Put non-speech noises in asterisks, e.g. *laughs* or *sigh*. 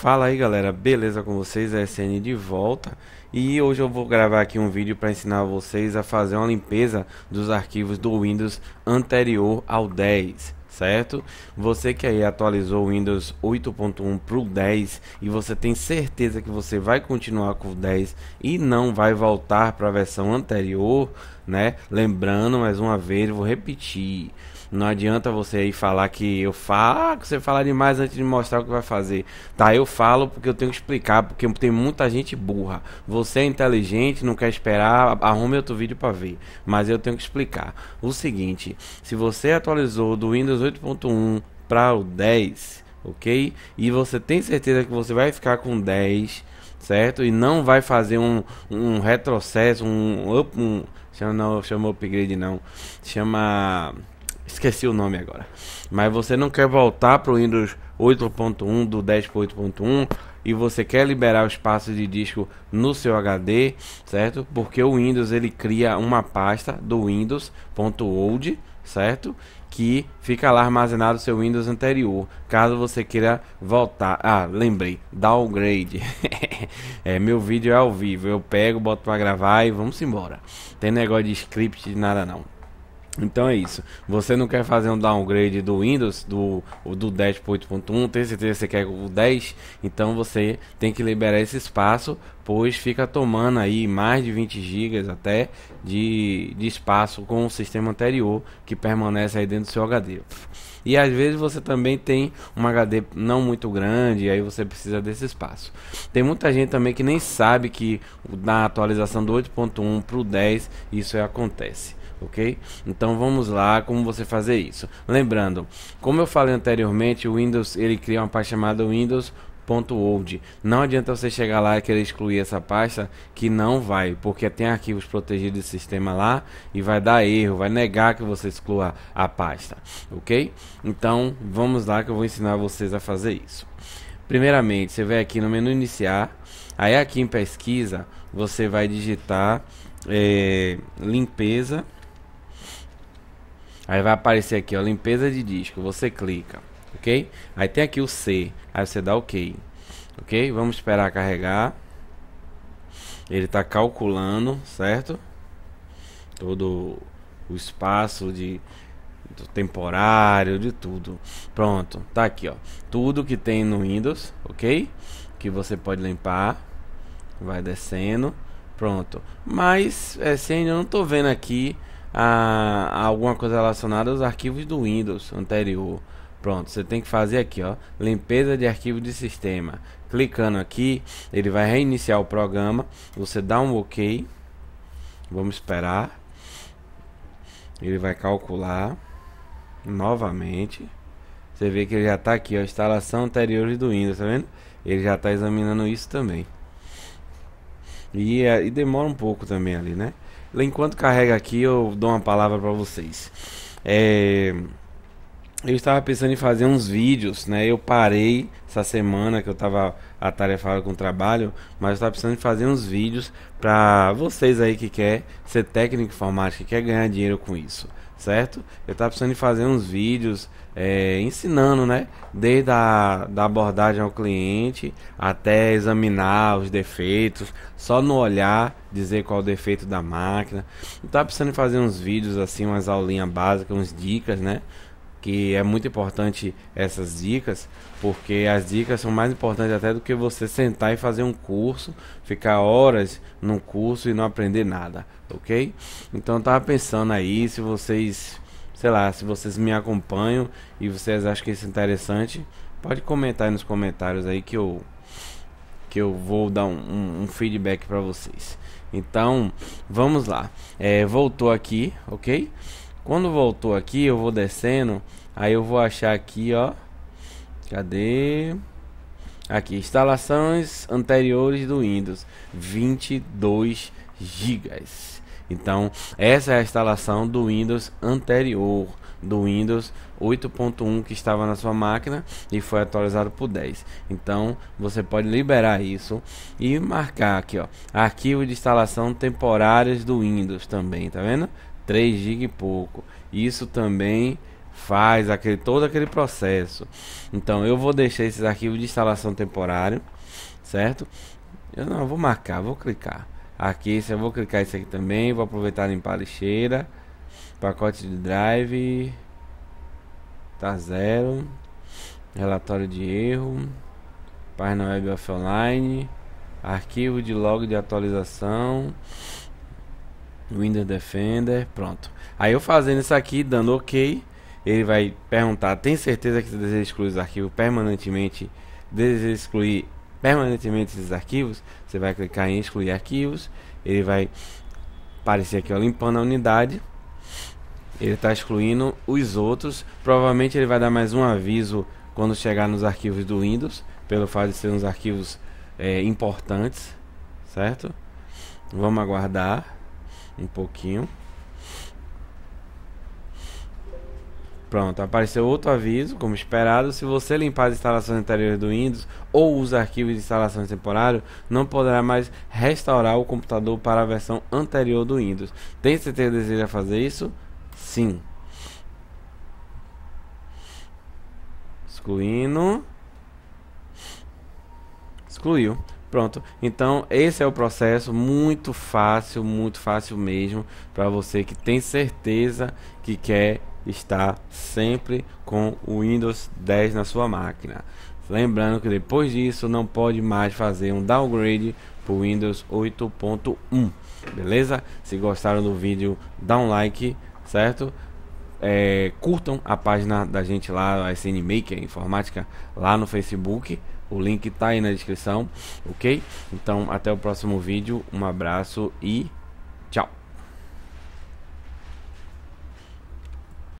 Fala aí galera, beleza com vocês? É SN de volta e hoje eu vou gravar aqui um vídeo para ensinar vocês a fazer uma limpeza dos arquivos do Windows anterior ao 10 certo? Você que aí atualizou o Windows 8.1 para o 10 e você tem certeza que você vai continuar com o 10 e não vai voltar para a versão anterior, né? Lembrando mais uma vez, vou repetir. Não adianta você aí falar que eu falo, que você fala demais antes de mostrar o que vai fazer. Tá, eu falo porque eu tenho que explicar, porque tem muita gente burra. Você é inteligente, não quer esperar, arrume outro vídeo para ver. Mas eu tenho que explicar. O seguinte, se você atualizou do Windows 8.1 para o 10, ok? E você tem certeza que você vai ficar com 10 certo? E não vai fazer um, um retrocesso, um, up, um chama, não chama upgrade não, chama Esqueci o nome agora. Mas você não quer voltar para o Windows 8.1 do 10 para 8.1 e você quer liberar o espaço de disco no seu HD, certo? Porque o Windows ele cria uma pasta do Windows.old, certo? Que fica lá armazenado seu Windows anterior, caso você queira voltar. Ah, lembrei, downgrade. *laughs* é, meu vídeo é ao vivo, eu pego, boto para gravar e vamos embora. Tem negócio de script nada não. Então é isso. Você não quer fazer um downgrade do Windows, do, do 10 para 8.1, tem certeza que você quer o 10, então você tem que liberar esse espaço, pois fica tomando aí mais de 20 GB até de, de espaço com o sistema anterior que permanece aí dentro do seu HD. E às vezes você também tem um HD não muito grande, e aí você precisa desse espaço. Tem muita gente também que nem sabe que na atualização do 8.1 para o 10 isso acontece ok? Então vamos lá como você fazer isso. Lembrando, como eu falei anteriormente, o Windows ele cria uma pasta chamada Windows .old. Não adianta você chegar lá e querer excluir essa pasta que não vai, porque tem arquivos protegidos do sistema lá e vai dar erro, vai negar que você exclua a pasta, ok? Então vamos lá que eu vou ensinar vocês a fazer isso. Primeiramente, você vai aqui no menu iniciar, aí aqui em pesquisa você vai digitar é, limpeza Aí vai aparecer aqui, ó, limpeza de disco. Você clica, ok? Aí tem aqui o C. Aí você dá OK. Ok? Vamos esperar carregar. Ele está calculando, certo? Todo o espaço de temporário, de tudo. Pronto, tá aqui, ó. Tudo que tem no Windows, ok? Que você pode limpar. Vai descendo. Pronto. Mas, é, assim, eu não tô vendo aqui a, a alguma coisa relacionada aos arquivos do Windows anterior. Pronto, você tem que fazer aqui, ó, limpeza de arquivo de sistema. Clicando aqui, ele vai reiniciar o programa. Você dá um OK. Vamos esperar. Ele vai calcular novamente. Você vê que ele já está aqui, ó, instalação anterior do Windows, tá vendo? Ele já está examinando isso também. E, eh, e demora um pouco também ali, né? Enquanto carrega aqui, eu dou uma palavra para vocês. É, eu estava pensando em fazer uns vídeos, né? Eu parei essa semana que eu estava atarefado com o trabalho, mas eu estava pensando em fazer uns vídeos para vocês aí que quer ser técnico informático, que quer ganhar dinheiro com isso certo? Eu estava precisando de fazer uns vídeos é, ensinando, né? Desde a da abordagem ao cliente até examinar os defeitos, só no olhar dizer qual é o defeito da máquina. Eu estava precisando de fazer uns vídeos assim, umas aulinhas básicas, uns dicas, né? que é muito importante essas dicas, porque as dicas são mais importantes até do que você sentar e fazer um curso, ficar horas num curso e não aprender nada, ok? Então eu tava pensando aí, se vocês, sei lá, se vocês me acompanham e vocês acham que isso é interessante, pode comentar aí nos comentários aí que eu que eu vou dar um, um, um feedback para vocês. Então, vamos lá. É, voltou aqui, ok? Quando voltou aqui, eu vou descendo. Aí eu vou achar aqui, ó. Cadê? Aqui, instalações anteriores do Windows. 22 GB. Então, essa é a instalação do Windows anterior do Windows 8.1 que estava na sua máquina e foi atualizado por 10. Então você pode liberar isso e marcar aqui, ó, arquivo de instalação temporárias do Windows também, tá vendo? 3 GB e pouco. Isso também faz aquele, todo aquele processo. Então eu vou deixar esses arquivos de instalação temporário, certo? Eu não vou marcar, vou clicar aqui. Eu vou clicar isso aqui também. Vou aproveitar limpar a lixeira. Pacote de drive tá zero. Relatório de erro. Página web offline. Arquivo de log de atualização. Windows Defender, pronto. Aí eu fazendo isso aqui, dando OK, ele vai perguntar: tem certeza que você deseja excluir os arquivos permanentemente? Deseja excluir permanentemente esses arquivos? Você vai clicar em excluir arquivos. Ele vai aparecer aqui, ó, limpando a unidade. Ele está excluindo os outros. Provavelmente ele vai dar mais um aviso quando chegar nos arquivos do Windows, pelo fato de ser uns arquivos é, importantes, certo? Vamos aguardar um pouquinho. Pronto, apareceu outro aviso, como esperado, se você limpar as instalações anteriores do Windows ou os arquivos de instalação temporário, não poderá mais restaurar o computador para a versão anterior do Windows. Tem certeza que deseja fazer isso? Sim. Excluindo. Excluiu. Pronto. Então, esse é o processo muito fácil, muito fácil mesmo para você que tem certeza que quer estar sempre com o Windows 10 na sua máquina. Lembrando que depois disso não pode mais fazer um downgrade para o Windows 8.1. Beleza? Se gostaram do vídeo, dá um like, certo? É, curtam a página da gente lá, a SN Maker Informática, lá no Facebook o link tá aí na descrição, ok? Então, até o próximo vídeo. Um abraço e